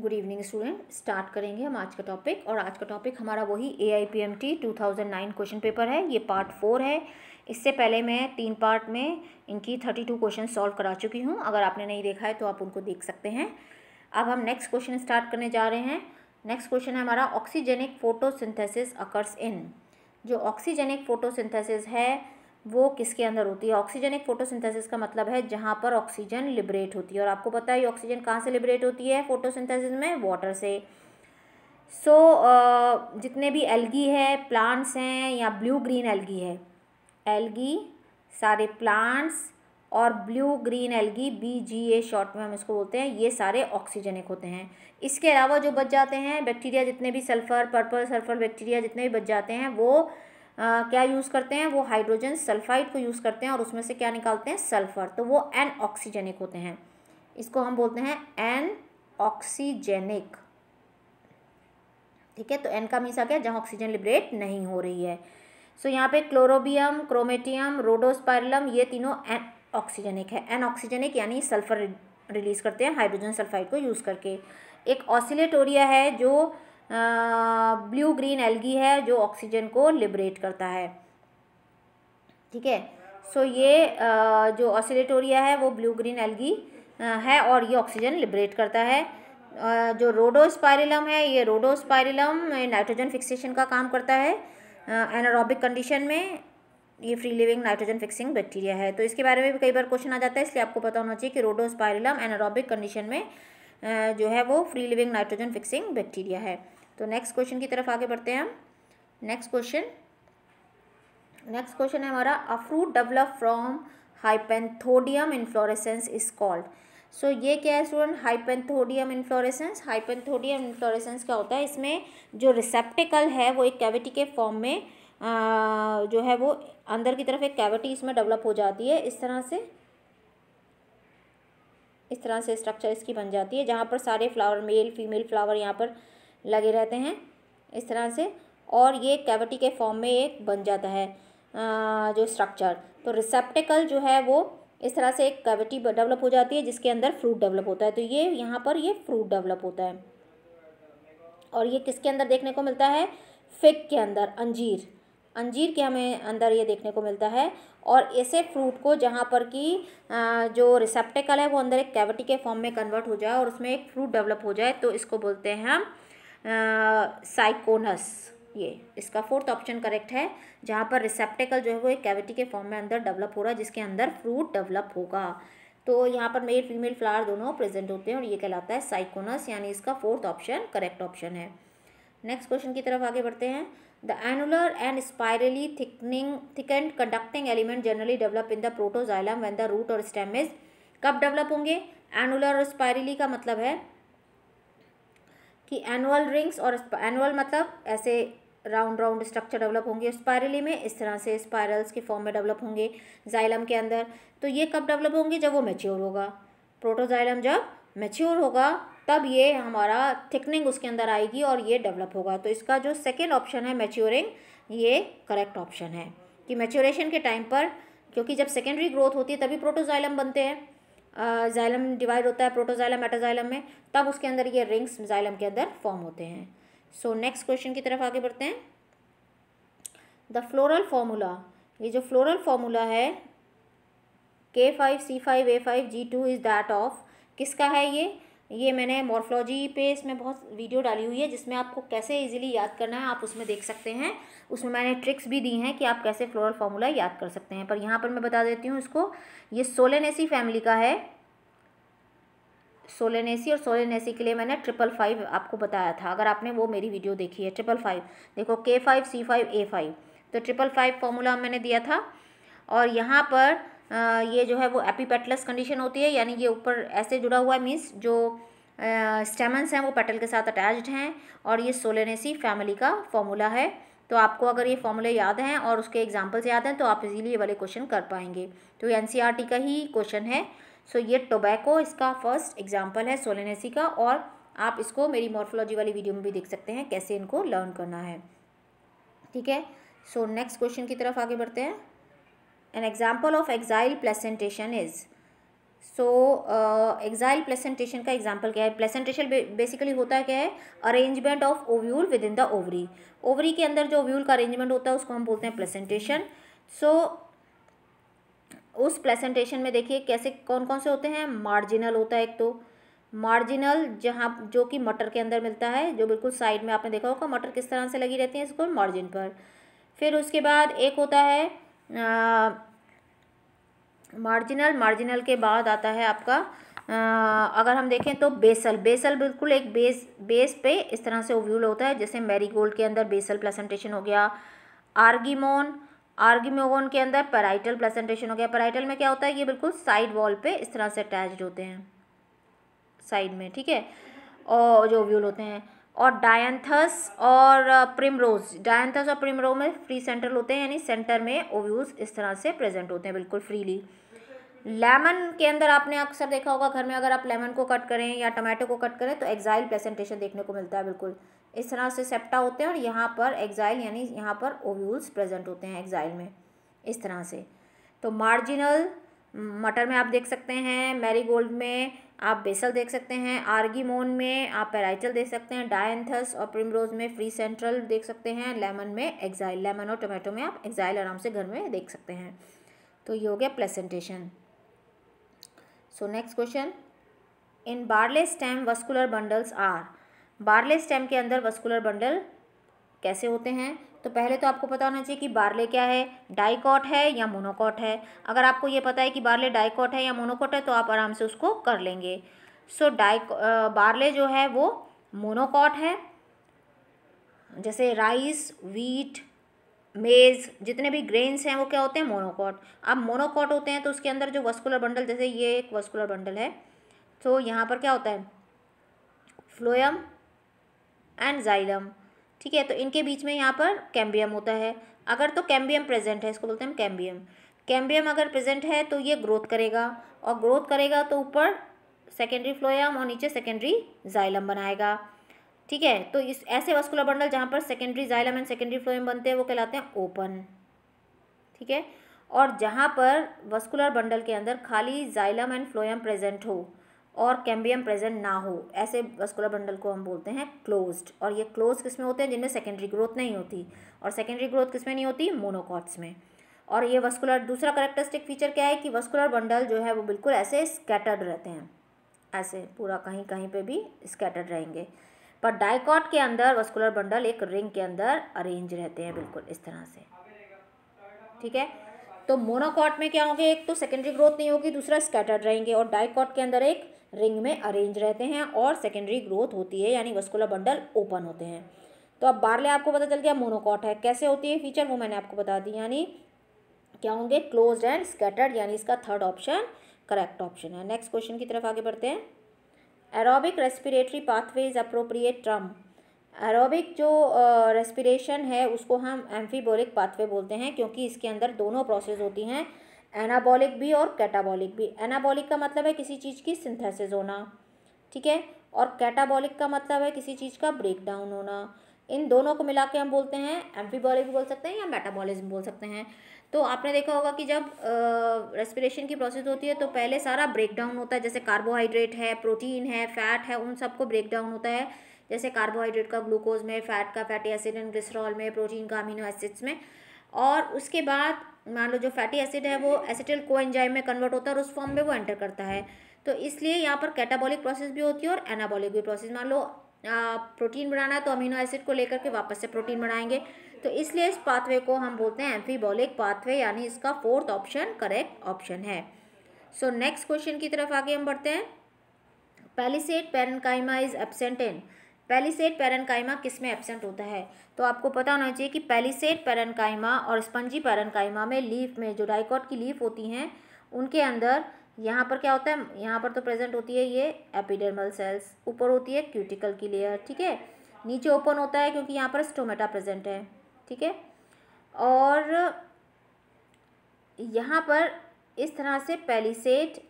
good evening student start करेंगे हम आज का टॉपिक और आज का टॉपिक हमारा वही A I P M T two thousand nine question paper है ये पार्ट फोर है इससे पहले मैं तीन पार्ट में इनकी थर्टी टू क्वेश्चन सॉल्व करा चुकी हूँ अगर आपने नहीं देखा है तो आप उनको देख सकते हैं अब हम नेक्स्ट क्वेश्चन स्टार्ट करने जा रहे हैं नेक्स्ट क्वेश्चन है हमारा ऑक्सीजेनिक फ़ोटोसिंथेसिस अकर्स इन जो ऑक्सीजेनिक फ़ोटोसिंथेसिस है वो किसके अंदर होती है ऑक्सीजन एक फोटोसिंथेसिस का मतलब है जहाँ पर ऑक्सीजन लिबरेट होती है और आपको पता है ऑक्सीजन कहाँ से लिबरेट होती है फोटोसिंथेसिस में वाटर से सो so, uh, जितने भी एल्गी है प्लांट्स हैं या ब्लू ग्रीन एल्गी है एल्गी सारे प्लांट्स और blue green algae B G A short में हम इसको बोलते हैं ये सारे ऑक्सीजनिक होते हैं इसके अलावा जो बच जाते हैं बैक्टीरिया जितने भी सल्फ़र पर्पल सल्फ़र बैक्टीरिया जितने भी बच जाते हैं वो आ, क्या यूज़ करते हैं वो हाइड्रोजन सल्फाइड को यूज़ करते हैं और उसमें से क्या निकालते हैं सल्फर तो वो एन ऑक्सीजेनिक होते हैं इसको हम बोलते हैं एन ऑक्सीजेनिक ठीक है तो एन का मीस आ गया जहाँ ऑक्सीजन लिबरेट नहीं हो रही है सो so, यहाँ पे क्लोरोबियम क्रोमेटियम रोडोस्पायरलम ये तीनों एन ऑक्सीजेनिक है एन ऑक्सीजेनिक यानी सल्फर रिलीज करते हैं हाइड्रोजन सल्फाइड को यूज़ करके एक ऑसिलेटोरिया है जो ब्लू ग्रीन एल्गी है जो ऑक्सीजन को लिबरेट करता है ठीक है सो ये आ, जो ऑसिलेटोरिया है वो ब्लू ग्रीन एल्गी है और ये ऑक्सीजन लिबरेट करता है आ, जो रोडोस्पायरिलम है ये रोडोस्पायरिलम नाइट्रोजन फिक्सेशन का काम करता है एनारोबिक कंडीशन में ये free living nitrogen fixing bacteria है तो इसके बारे में भी कई बार क्वेश्चन आ जाता है इसलिए आपको पता होना चाहिए कि रोडोस्पायरिलम एनारोबिक कंडीशन में जो है वो free living nitrogen fixing bacteria है तो नेक्स्ट क्वेश्चन की तरफ आगे बढ़ते हैं हम नेक्स्ट क्वेश्चन नेक्स्ट क्वेश्चन है हमारा uh fruit develop from hypanthodium inflorescence is called so ये क्या है student hypanthodium inflorescence hypanthodium inflorescence क्या होता है इसमें जो रिसेप्टिकल है वो एक कैविटी के फॉर्म में आ, जो है वो अंदर की तरफ एक कैविटी इसमें डेवलप हो जाती है इस तरह से इस तरह से स्ट्रक्चर इसकी बन जाती है जहाँ पर सारे फ्लावर मेल फीमेल फ्लावर यहाँ पर लगे रहते हैं इस तरह से और ये कैविटी के फॉर्म में एक बन जाता है जो स्ट्रक्चर तो रिसेप्टिकल जो है वो इस तरह से एक कैविटी डेवलप हो जाती है जिसके अंदर फ्रूट डेवलप होता है तो ये यहाँ पर ये फ्रूट डेवलप होता है और ये किसके अंदर देखने को मिलता है फिक के अंदर अंजीर अंजीर के हमें अंदर ये देखने को मिलता है और ऐसे फ्रूट को जहाँ पर कि जो रिसेप्टिकल है वो अंदर एक कैविटी के फॉर्म में कन्वर्ट हो जाए और उसमें एक फ्रूट डेवलप हो जाए तो इसको बोलते हैं हम साइकोनस ये इसका फोर्थ ऑप्शन करेक्ट है जहाँ पर रिसेप्टिकल जो है वो एक कैविटी के फॉर्म में अंदर डेवलप हो रहा है जिसके अंदर फ्रूट डेवलप होगा तो यहाँ पर मेल फीमेल फ्लावर दोनों प्रेजेंट होते हैं और ये कहलाता है साइकोनस यानी इसका फोर्थ ऑप्शन करेक्ट ऑप्शन है नेक्स्ट क्वेश्चन की तरफ आगे बढ़ते हैं the annular and spirally thickening thickened conducting element generally develop in the protoxylem when the root और स्टेम इज कब डेवलप होंगे एनुलर और स्पायरली का मतलब है कि एनुअल रिंग्स और एनुअल मतलब ऐसे राउंड राउंड स्ट्रक्चर डेवलप होंगे स्पायरली में इस तरह से स्पायरल्स के फॉर्म में डेवलप होंगे जाइलम के अंदर तो ये कब डेवलप होंगे जब वो मेच्योर होगा प्रोटोजाइलम जब मेच्योर होगा तब ये हमारा थिकनिंग उसके अंदर आएगी और ये डेवलप होगा तो इसका जो सेकेंड ऑप्शन है मेच्योरिंग ये करेक्ट ऑप्शन है कि मेच्योरेशन के टाइम पर क्योंकि जब सेकेंडरी ग्रोथ होती है तभी प्रोटोजाइलम बनते हैं जाइलम डिवाइड होता है प्रोटोजाइलम मेटाजाइलम में तब उसके अंदर ये रिंग्स जाइलम के अंदर फॉर्म होते हैं सो नेक्स्ट क्वेश्चन की तरफ आगे बढ़ते हैं द फ्लोरल फॉर्मूला ये जो फ्लोरल फॉर्मूला है K five C five A five G two is that of किसका है ये ये मैंने मॉर्फोलॉजी पे इसमें बहुत वीडियो डाली हुई है जिसमें आपको कैसे इजीली याद करना है आप उसमें देख सकते हैं उसमें मैंने ट्रिक्स भी दी हैं कि आप कैसे फ्लोरल फार्मूला याद कर सकते हैं पर यहाँ पर मैं बता देती हूँ इसको ये सोलेनेसी फैमिली का है सोलेनेसी और सोलेनेसी के लिए मैंने ट्रिपल फाइव आपको बताया था अगर आपने वो मेरी वीडियो देखी है ट्रिपल फाइव देखो K five C five A five तो ट्रिपल फाइव फार्मूला मैंने दिया था और यहाँ पर ये जो है वो एपीपेटलस कंडीशन होती है यानी ये ऊपर ऐसे जुड़ा हुआ है मीन्स जो स्टेमन्स हैं वो पेटल के साथ अटैच्ड हैं और ये सोलेनेसी फैमिली का फॉर्मूला है तो आपको अगर ये फॉर्मूले याद हैं और उसके एग्जाम्पल्स याद हैं तो आप इजीली ये वाले क्वेश्चन कर पाएंगे तो ये एन का ही क्वेश्चन है सो ये टोबैको इसका फर्स्ट एग्जाम्पल है सोलेनेसी का और आप इसको मेरी मॉर्फोलॉजी वाली वीडियो में भी देख सकते हैं कैसे इनको लर्न करना है ठीक है सो नेक्स्ट क्वेश्चन की तरफ आगे बढ़ते हैं an example of exile placentation is so axile placentation का एग्जाम्पल क्या है प्लेसेंटेशन बेसिकली होता है क्या है arrangement of ovule within the ovary ovary के अंदर जो ओव्यूल का अरेंजमेंट होता है उसको हम बोलते हैं प्लेसेंटेशन सो so, उस प्लेसेंटेशन में देखिए कैसे कौन कौन से होते हैं मार्जिनल होता है एक तो मार्जिनल जहाँ जो कि मटर के अंदर मिलता है जो बिल्कुल साइड में आपने देखा होगा मटर किस तरह से लगी रहती है इसको मार्जिन पर फिर उसके बाद एक होता है मार्जिनल मार्जिनल के बाद आता है आपका आ, अगर हम देखें तो बेसल बेसल बिल्कुल एक बेस बेस पे इस तरह से ओव्यूल होता है जैसे मैरीगोल्ड के अंदर बेसल प्लेसेंटेशन हो गया आर्गीमोन आर्गिमोगोन के अंदर पैराइटल प्लेसेंटेशन हो गया पैराइटल में क्या होता है ये बिल्कुल साइड वॉल पे इस तरह से अटैच्ड होते हैं साइड में ठीक है और जो ओव्यूल होते हैं और डायंथस और प्रिमरोज डायंथस और प्रिमरोज में फ्री सेंट्रल होते हैं यानी सेंटर में ओव्यूज इस तरह से प्रेजेंट होते हैं बिल्कुल फ्रीली लेमन के अंदर आपने अक्सर देखा होगा घर में अगर आप लेमन को कट करें या टमाटो को कट करें तो एक्साइल प्रेजेंटेशन देखने को मिलता है बिल्कुल इस तरह से सेप्टा होते हैं और यहाँ पर एक्साइल यानी यहाँ पर ओव्यूल्स प्रेजेंट होते हैं एक्साइल में इस तरह से तो मार्जिनल मटर में आप देख सकते हैं मैरीगोल्ड में आप बेसल देख सकते हैं आर्गीमोन में आप पैराइटल देख सकते हैं डायंथस और प्रिमरोज में फ्री सेंट्रल देख सकते हैं लेमन में एग्जाइल लेमन और टोमेटो में आप एग्जाइल आराम से घर में देख सकते हैं तो ये हो गया placentation so next question in barley stem vascular bundles are barley stem के अंदर वस्कुलर बंडल कैसे होते हैं तो पहले तो आपको पता होना चाहिए कि बार्ले क्या है डाइकॉट है या मोनोकॉट है अगर आपको ये पता है कि बार्ले डाइकॉट है या मोनोकॉट है तो आप आराम से उसको कर लेंगे सो so, डाइक बार्ले जो है वो मोनोकॉट है जैसे राइस वीट मेज जितने भी ग्रेन्स हैं वो क्या होते हैं मोनोकॉट अब मोनोकॉट होते हैं तो उसके अंदर जो वस्कुलर बंडल जैसे ये एक वस्कुलर बंडल है तो यहाँ पर क्या होता है फ्लोयम एंड जाइलम ठीक है तो इनके बीच में यहाँ पर कैम्बियम होता है अगर तो कैम्बियम प्रेजेंट है इसको बोलते हैं कैम्बियम कैम्बियम अगर प्रेजेंट है तो ये ग्रोथ करेगा और ग्रोथ करेगा तो ऊपर सेकेंडरी फ्लोएम और नीचे सेकेंडरी जाइलम बनाएगा ठीक है तो इस ऐसे वस्कुलर बंडल जहाँ पर secondary xylem and secondary phloem बनते हैं वो कहलाते हैं ओपन ठीक है और जहाँ पर वस्कुलर बंडल के अंदर खाली जाइलम एंड फ्लोयम प्रेजेंट हो और कैम्बियम प्रेजेंट ना हो ऐसे वस्कुलर बंडल को हम बोलते हैं क्लोज्ड और ये क्लोज किस में होते हैं जिनमें सेकेंडरी ग्रोथ नहीं होती और सेकेंडरी ग्रोथ किस में नहीं होती मोनोकॉट्स में और ये वस्कुलर दूसरा करेक्टरिस्टिक फीचर क्या है कि वस्कुलर बंडल जो है वो बिल्कुल ऐसे स्कैटर्ड रहते हैं ऐसे पूरा कहीं कहीं पे भी स्कैटर्ड रहेंगे पर डाइकॉट के अंदर वस्कुलर बंडल एक रिंग के अंदर अरेंज रहते हैं बिल्कुल इस तरह से ठीक है तो मोनोकॉट में क्या होंगे एक तो सेकेंडरी ग्रोथ नहीं होगी दूसरा स्कैटर्ड रहेंगे और डाइकॉट के अंदर एक रिंग में अरेंज रहते हैं और सेकेंडरी ग्रोथ होती है यानी वस्कुलर बंडल ओपन होते हैं तो अब बारले आपको पता चल गया मोनोकॉट है कैसे होती है फीचर वो मैंने आपको बता दी यानी क्या होंगे क्लोज एंड स्कैटर्ड यानी इसका थर्ड ऑप्शन करेक्ट ऑप्शन है नेक्स्ट क्वेश्चन की तरफ आगे बढ़ते हैं aerobic respiratory pathway is appropriate term aerobic जो रेस्पिरेशन uh, है उसको हम एम्फीबोलिक पाथवे बोलते हैं क्योंकि इसके अंदर दोनों प्रोसेस होती हैं एनाबॉलिक भी और कैटाबॉलिक भी एनाबॉलिक का मतलब है किसी चीज़ की सिंथेसिस होना ठीक है और कैटाबॉलिक का मतलब है किसी चीज़ का ब्रेक डाउन होना इन दोनों को मिला के हम बोलते हैं एम्फीबॉलिक बोल सकते हैं या मेटाबॉलिज्म बोल सकते हैं तो आपने देखा होगा कि जब रेस्पिरेशन की प्रोसेस होती है तो पहले सारा ब्रेक डाउन होता है जैसे कार्बोहाइड्रेट है प्रोटीन है फैट है उन सबको ब्रेक डाउन होता है जैसे कार्बोहाइड्रेट का ग्लूकोज में फैट का फैटी एसिड एंड ग्लिसरॉल में प्रोटीन का अमीनो एसिड्स में और उसके बाद मान लो जो फैटी एसिड है वो एसिटिल को एंजाइम में कन्वर्ट होता है और उस फॉर्म में वो एंटर करता है तो इसलिए यहाँ पर कैटाबॉलिक प्रोसेस भी होती है और एनाबॉलिक भी प्रोसेस मान लो आ, प्रोटीन बनाना है तो अमीनो एसिड को लेकर के वापस से प्रोटीन बनाएंगे तो इसलिए इस पाथवे को हम बोलते हैं एम्फीबॉलिक पाथवे यानी इसका फोर्थ ऑप्शन करेक्ट ऑप्शन है सो नेक्स्ट क्वेश्चन की तरफ आगे हम बढ़ते हैं palisade parenchyma is absent in palisade parenchyma किस में एबसेंट होता है तो आपको पता होना चाहिए कि पेलिसेट पैरनकाइमा और स्पंजी पैरनकाइमा में लीफ में जो डाइकॉट की लीफ होती हैं उनके अंदर यहाँ पर क्या होता है यहाँ पर तो प्रेजेंट होती है ये एपिडर्मल सेल्स ऊपर होती है क्यूटिकल की लेयर ठीक है नीचे ओपन होता है क्योंकि यहाँ पर स्टोमेटा प्रेजेंट है ठीक है और यहाँ पर इस तरह से पैलीसेट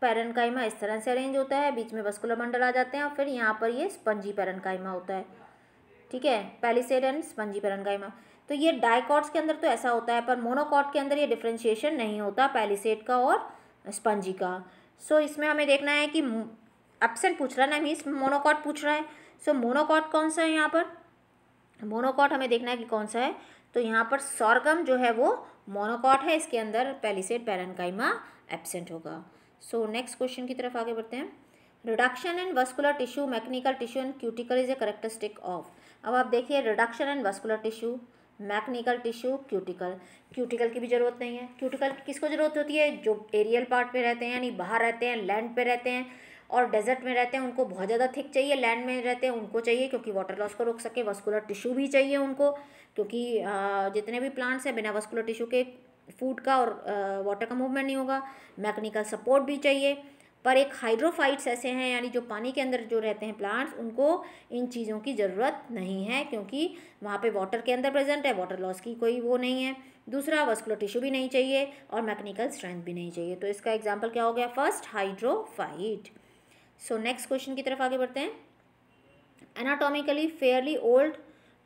पैरनकाइमा इस तरह से अरेंज होता है बीच में वस्कुलर मंडल आ जाते हैं और फिर यहाँ पर ये स्पंजी पैरनकाइमा होता है ठीक है पैलिसेड एंड स्पंजी पैरनकाइमा तो ये डायकॉट्स के अंदर तो ऐसा होता है पर मोनोकॉट के अंदर ये डिफ्रेंशिएशन नहीं होता पैलिसेड का और स्पंजी का सो so, इसमें हमें देखना है कि एबसेंट पूछ रहा है ना मीन्स मोनोकॉट पूछ रहा है सो so, मोनोकॉट कौन सा है यहाँ पर मोनोकॉट हमें देखना है कि कौन सा है तो यहाँ पर सॉर्गम जो है वो मोनोकॉट है इसके अंदर पैलिसेड पैरनकाइमा एबसेंट होगा सो नेक्स्ट क्वेश्चन की तरफ आगे बढ़ते हैं reduction in vascular tissue mechanical tissue and cuticle is a characteristic of अब आप देखिए reduction in vascular tissue mechanical tissue cuticle cuticle की भी ज़रूरत नहीं है क्यूटिकल की किसको ज़रूरत होती है जो एरियल पार्ट पे रहते हैं यानी बाहर रहते हैं लैंड पे रहते हैं और डेजर्ट में रहते हैं उनको बहुत ज़्यादा थिक चाहिए लैंड में रहते हैं उनको चाहिए क्योंकि वाटर लॉस को रोक सके वस्कुलर टिश्यू भी चाहिए उनको क्योंकि जितने भी प्लांट्स हैं बिना वस्कुलर टिश्यू के फूड का और वाटर का मूवमेंट नहीं होगा मैकेनिकल सपोर्ट भी चाहिए पर एक हाइड्रोफाइट्स ऐसे हैं यानी जो पानी के अंदर जो रहते हैं प्लांट्स उनको इन चीज़ों की ज़रूरत नहीं है क्योंकि वहाँ पे वाटर के अंदर प्रेजेंट है वाटर लॉस की कोई वो नहीं है दूसरा वस्कुलर टिश्यू भी नहीं चाहिए और मैकेनिकल स्ट्रेंथ भी नहीं चाहिए तो इसका एग्जाम्पल क्या हो गया first hydrophyte so next question की तरफ आगे बढ़ते हैं anatomically fairly old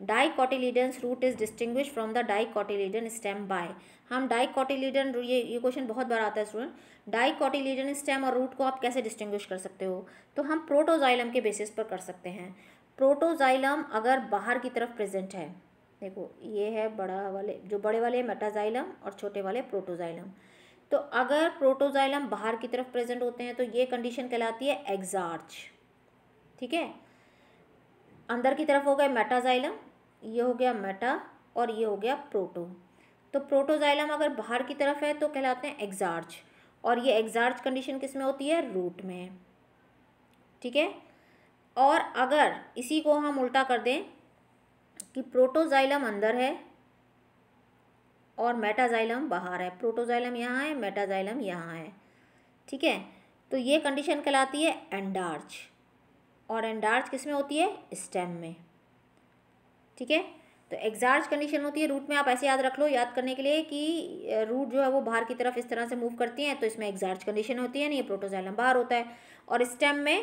dicotyledon root is distinguish from the dicotyledon stem by हम डाइकॉटिलीडन ये ये क्वेश्चन बहुत बार आता है स्टूडेंट डाइकॉटिलीडन स्टेम और रूट को आप कैसे डिस्टिंग्विश कर सकते हो तो हम प्रोटोजाइलम के बेसिस पर कर सकते हैं प्रोटोजाइलम अगर बाहर की तरफ प्रेजेंट है देखो ये है बड़ा वाले जो बड़े वाले मेटाजाइलम और छोटे वाले प्रोटोजाइलम तो अगर प्रोटोजाइलम बाहर की तरफ प्रेजेंट होते हैं तो ये कंडीशन कहलाती है एग्जार्च ठीक है अंदर की तरफ हो गए मेटाजाइलम ये हो गया मेटा और ये हो गया प्रोटो तो प्रोटोजाइलम अगर बाहर की तरफ है तो कहलाते हैं एग्जार्च और ये एग्ज़ार्ज कंडीशन किस में होती है रूट में ठीक है और अगर इसी को हम उल्टा कर दें कि प्रोटोजाइलम अंदर है और मेटाजाइलम बाहर है प्रोटोजाइलम यहाँ है मेटाजाइलम यहाँ है ठीक है तो ये कंडीशन कहलाती है एंडार्च और एंडार्च किस में होती है स्टेम में ठीक है तो एग्जार्ज कंडीशन होती है रूट में आप ऐसे याद रख लो याद करने के लिए कि रूट जो है वो बाहर की तरफ इस तरह से मूव करती हैं तो इसमें एग्जार्ज कंडीशन होती है नहीं प्रोटोजाइलम बाहर होता है और स्टेम में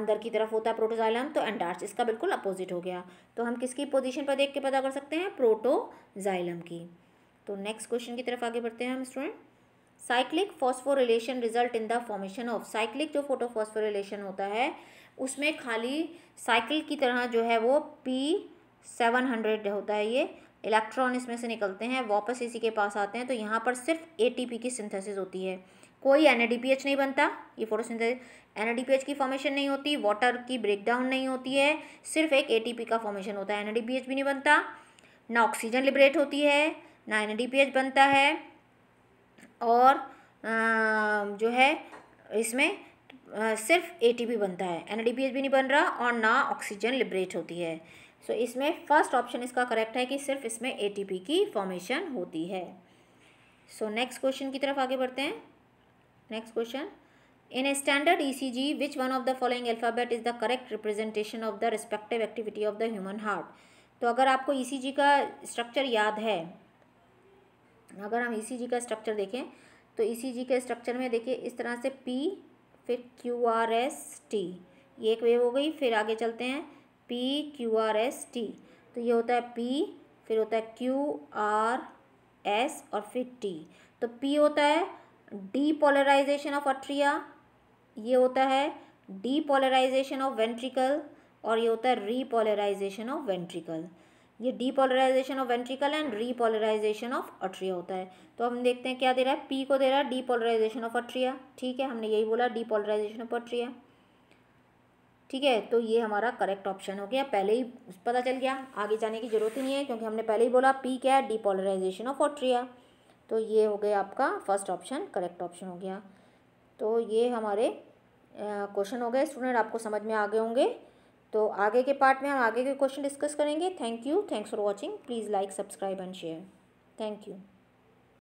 अंदर की तरफ होता है प्रोटोजाइलम तो एंडार्ज इसका बिल्कुल अपोजिट हो गया तो हम किसकी पोजीशन पर देख के पता कर सकते हैं प्रोटोजाइलम की तो नेक्स्ट क्वेश्चन की तरफ आगे बढ़ते हैं हम student cyclic phosphorylation result in the formation of cyclic जो फोटोफॉस्फोरिलेशन होता है उसमें खाली साइकिल की तरह जो है वो पी सेवन हंड्रेड होता है ये इलेक्ट्रॉन इसमें से निकलते हैं वापस इसी के पास आते हैं तो यहाँ पर सिर्फ पी की सिंथेसिस होती है कोई एन नहीं बनता ये फोटोसिंथेसिस एन की फॉर्मेशन नहीं होती वाटर की ब्रेकडाउन नहीं होती है सिर्फ एक पी का फॉर्मेशन होता है एन भी नहीं बनता ना ऑक्सीजन लिबरेट होती है ना एन बनता है और आ, जो है इसमें आ, सिर्फ पी बनता है एन भी नहीं बन रहा और ना ऑक्सीजन लिबरेट होती है सो so, इसमें फर्स्ट ऑप्शन इसका करेक्ट है कि सिर्फ इसमें एटीपी की फॉर्मेशन होती है सो नेक्स्ट क्वेश्चन की तरफ आगे बढ़ते हैं next question in a standard E C G which one of the following alphabet is the correct representation of the respective activity of the human heart तो अगर आपको ई सी जी का स्ट्रक्चर याद है अगर हम जी e का स्ट्रक्चर देखें तो ई सी जी के स्ट्रक्चर में देखिए इस तरह से पी फिर क्यू आर एस टी ये एक वेव हो गई फिर आगे चलते हैं P Q R S T तो ये होता है पी फिर होता है क्यू आर एस और फिर टी तो पी होता है डीपोलराइजेशन ऑफ अट्रिया ये होता है डीपोलराइजेशन ऑफ वेंट्रिकल और ये होता है रीपोलराइजेशन ऑफ वेंट्रिकल ये depolarisation of ventricle and repolarisation of atria होता है तो हम देखते हैं क्या दे रहा है पी को दे रहा है डीपोलराइजेशन ऑफ अट्रिया ठीक है हमने यही बोला डीपोलराइजेशन ऑफ अट्रिया ठीक है तो ये हमारा करेक्ट ऑप्शन हो गया पहले ही पता चल गया आगे जाने की ज़रूरत ही नहीं है क्योंकि हमने पहले ही बोला पी क्या है डिपोलराइजेशन ऑफ ऑट्रिया तो ये हो गया आपका फर्स्ट ऑप्शन करेक्ट ऑप्शन हो गया तो ये हमारे क्वेश्चन हो गए स्टूडेंट आपको समझ में आ गए होंगे तो आगे के पार्ट में हम आगे के क्वेश्चन डिस्कस करेंगे thank you thanks for watching please like subscribe and share thank you